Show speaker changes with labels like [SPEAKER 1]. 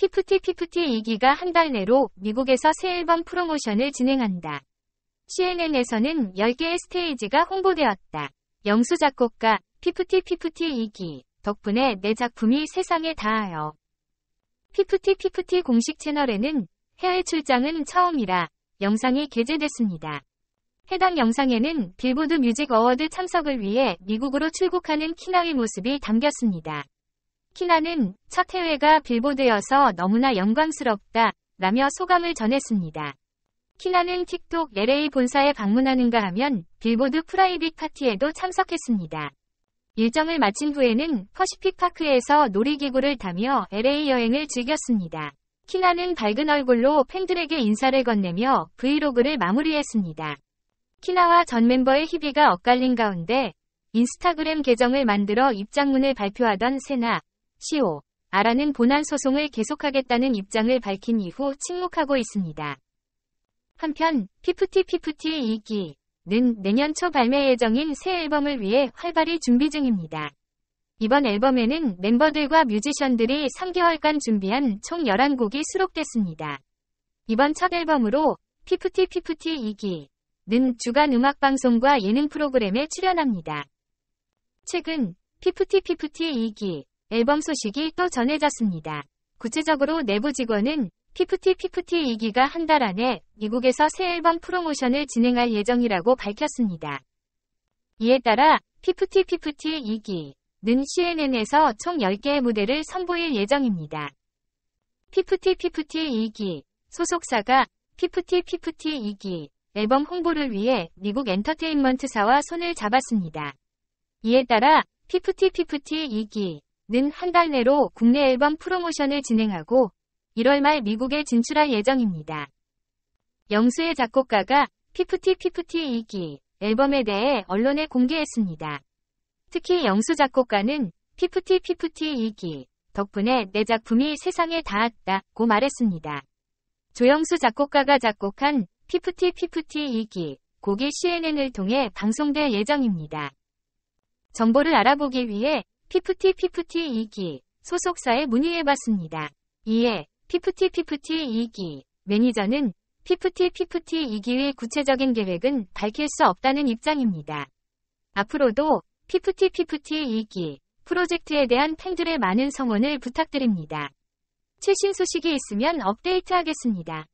[SPEAKER 1] 피프티피프티 2기가 한 달 내로 미국에서 새 앨범 프로모션을 진행한다. CNN에서는 10개의 스테이지가 홍보되었다. 영수 작곡가 피프티피프티 2기 덕분에 내 작품이 세상에 닿아요. 피프티피프티 공식 채널에는 해외 출장은 처음이라 영상이 게재됐습니다. 해당 영상에는 빌보드 뮤직 어워드 참석을 위해 미국으로 출국하는 키나의 모습이 담겼습니다. 키나는 첫 해외가 빌보드여서 너무나 영광스럽다 라며 소감을 전했습니다. 키나는 틱톡 LA 본사에 방문하는가 하면 빌보드 프라이빗 파티에도 참석했습니다. 일정을 마친 후에는 퍼시픽 파크에서 놀이기구를 타며 LA 여행을 즐겼습니다. 키나는 밝은 얼굴로 팬들에게 인사를 건네며 브이로그를 마무리했습니다. 키나와 전 멤버의 희비가 엇갈린 가운데 인스타그램 계정을 만들어 입장문을 발표하던 세나, 시오, 아라는 본안 소송을 계속하겠다는 입장을 밝힌 이후 침묵하고 있습니다. 한편 피프티 피프티 이기는 내년 초 발매 예정인 새 앨범을 위해 활발히 준비 중입니다. 이번 앨범에는 멤버들과 뮤지션들이 3개월간 준비한 총 11곡이 수록됐습니다. 이번 첫 앨범으로 피프티 피프티 이기는 주간 음악방송과 예능 프로그램에 출연합니다. 최근 피프티 피프티 이기 앨범 소식이 또 전해졌습니다. 구체적으로 내부 직원은 피프티 피프티 이기가 한 달 안에 미국에서 새 앨범 프로모션을 진행할 예정이라고 밝혔습니다. 이에 따라 피프티 피프티 이기는 CNN에서 총 10개의 무대를 선보일 예정입니다. 피프티 피프티 이기 소속사가 피프티 피프티 이기 앨범 홍보를 위해 미국 엔터테인먼트사와 손을 잡았습니다. 이에 따라 피프티 피프티 이기 는한달 내로 국내 앨범 프로모션을 진행하고 1월 말 미국에 진출할 예정입니다. 영수의 작곡가가 피프티 피프티 2기 앨범에 대해 언론에 공개했습니다. 특히 영수 작곡가는 피프티 피프티 2기 덕분에 내 작품이 세상에 닿았다고 말했습니다. 조영수 작곡가가 작곡한 피프티 피프티 2기 곡이 CNN을 통해 방송될 예정입니다. 정보를 알아보기 위해 피프티 피프티 2기 소속사에 문의해봤습니다. 이에 피프티 피프티 2기 매니저는 피프티 피프티 2기의 구체적인 계획은 밝힐 수 없다는 입장입니다. 앞으로도 피프티 피프티 2기 프로젝트에 대한 팬들의 많은 성원을 부탁드립니다. 최신 소식이 있으면 업데이트하겠습니다.